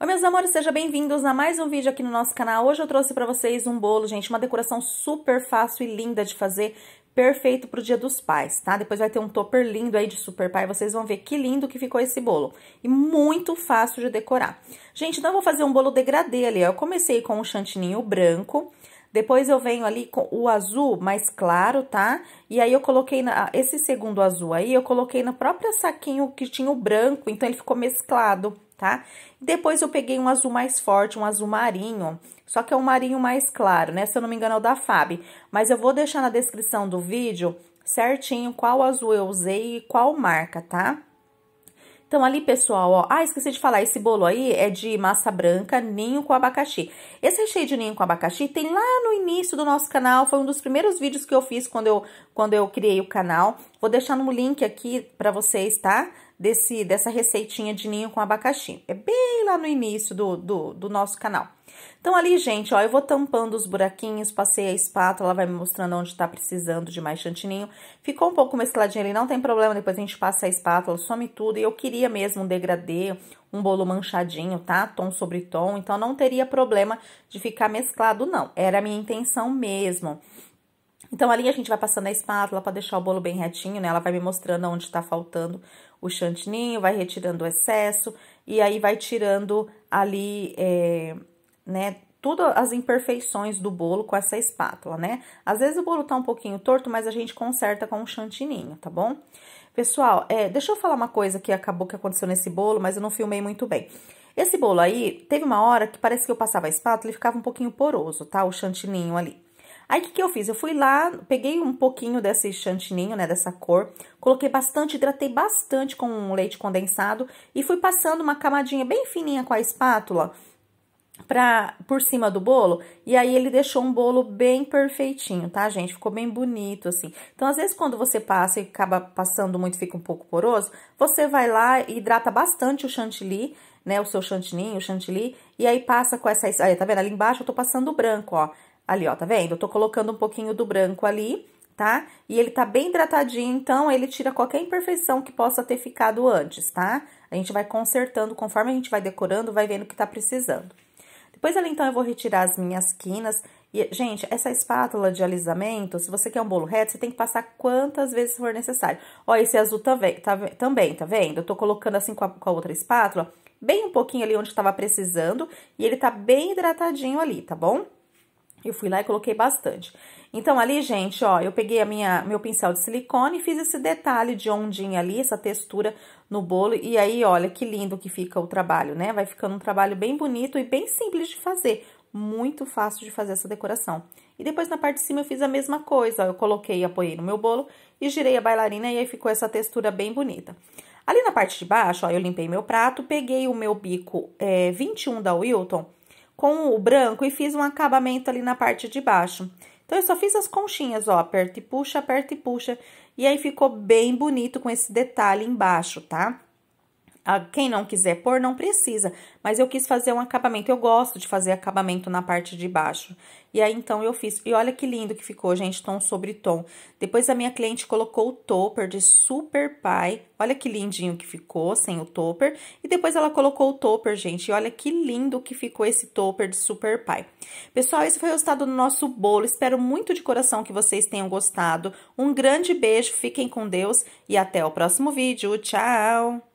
Oi, meus amores, sejam bem-vindos a mais um vídeo aqui no nosso canal. Hoje eu trouxe para vocês um bolo, gente, uma decoração super fácil e linda de fazer, perfeito pro Dia dos Pais, tá? Depois vai ter um topper lindo aí de super pai, vocês vão ver que lindo que ficou esse bolo. E muito fácil de decorar. Gente, então eu vou fazer um bolo degradê ali, ó. Eu comecei com um chantininho branco, depois eu venho ali com o azul mais claro, tá? E aí eu coloquei na, esse segundo azul aí, eu coloquei no próprio saquinho que tinha o branco, então ele ficou mesclado tá? Depois eu peguei um azul mais forte, um azul marinho, só que é um marinho mais claro, né? Se eu não me engano é o da FAB, mas eu vou deixar na descrição do vídeo certinho qual azul eu usei e qual marca, tá? Então, ali, pessoal, ó, ah, esqueci de falar, esse bolo aí é de massa branca, ninho com abacaxi. Esse recheio de ninho com abacaxi tem lá no início do nosso canal, foi um dos primeiros vídeos que eu fiz quando eu, quando eu criei o canal. Vou deixar no link aqui pra vocês, tá? desse, dessa receitinha de ninho com abacaxi. É bem lá no início do, do, do nosso canal. Então, ali, gente, ó, eu vou tampando os buraquinhos, passei a espátula, vai me mostrando onde tá precisando de mais chantininho. Ficou um pouco mescladinho ali, não tem problema, depois a gente passa a espátula, some tudo. E eu queria mesmo um degradê, um bolo manchadinho, tá? Tom sobre tom, então não teria problema de ficar mesclado, não. Era a minha intenção mesmo. Então, ali a gente vai passando a espátula para deixar o bolo bem retinho, né? Ela vai me mostrando onde está faltando o chantininho, vai retirando o excesso e aí vai tirando ali, é, né, tudo as imperfeições do bolo com essa espátula, né? Às vezes o bolo tá um pouquinho torto, mas a gente conserta com o chantininho, tá bom? Pessoal, é, deixa eu falar uma coisa que acabou que aconteceu nesse bolo, mas eu não filmei muito bem. Esse bolo aí, teve uma hora que parece que eu passava a espátula e ficava um pouquinho poroso, tá? O chantininho ali. Aí o que, que eu fiz? Eu fui lá, peguei um pouquinho desse chantininho, né, dessa cor, coloquei bastante, hidratei bastante com leite condensado e fui passando uma camadinha bem fininha com a espátula pra, por cima do bolo, e aí ele deixou um bolo bem perfeitinho, tá, gente? Ficou bem bonito, assim. Então, às vezes, quando você passa e acaba passando muito, fica um pouco poroso, você vai lá e hidrata bastante o chantilly, né, o seu chantininho, o chantilly, e aí passa com essa... Aí, tá vendo? Ali embaixo eu tô passando branco, ó. Ali, ó, tá vendo? Eu tô colocando um pouquinho do branco ali, tá? E ele tá bem hidratadinho, então ele tira qualquer imperfeição que possa ter ficado antes, tá? A gente vai consertando, conforme a gente vai decorando, vai vendo o que tá precisando. Depois ali, então, eu vou retirar as minhas quinas. E, gente, essa espátula de alisamento, se você quer um bolo reto, você tem que passar quantas vezes for necessário. Ó, esse azul também, tá, tá também, tá vendo? Eu tô colocando assim com a, com a outra espátula, bem um pouquinho ali onde estava precisando, e ele tá bem hidratadinho ali, tá bom? Eu fui lá e coloquei bastante. Então, ali, gente, ó, eu peguei a minha, meu pincel de silicone e fiz esse detalhe de ondinha ali, essa textura no bolo. E aí, olha, que lindo que fica o trabalho, né? Vai ficando um trabalho bem bonito e bem simples de fazer. Muito fácil de fazer essa decoração. E depois, na parte de cima, eu fiz a mesma coisa. Ó, eu coloquei, apoiei no meu bolo e girei a bailarina e aí ficou essa textura bem bonita. Ali na parte de baixo, ó, eu limpei meu prato, peguei o meu bico é, 21 da Wilton com o branco e fiz um acabamento ali na parte de baixo. Então, eu só fiz as conchinhas, ó, aperta e puxa, aperta e puxa. E aí, ficou bem bonito com esse detalhe embaixo, tá? Quem não quiser pôr, não precisa. Mas eu quis fazer um acabamento. Eu gosto de fazer acabamento na parte de baixo. E aí, então, eu fiz. E olha que lindo que ficou, gente, tom sobre tom. Depois, a minha cliente colocou o topper de Super Pai. Olha que lindinho que ficou, sem o topper. E depois, ela colocou o topper, gente. E olha que lindo que ficou esse topper de Super Pai. Pessoal, esse foi o resultado do nosso bolo. Espero muito de coração que vocês tenham gostado. Um grande beijo, fiquem com Deus e até o próximo vídeo. Tchau!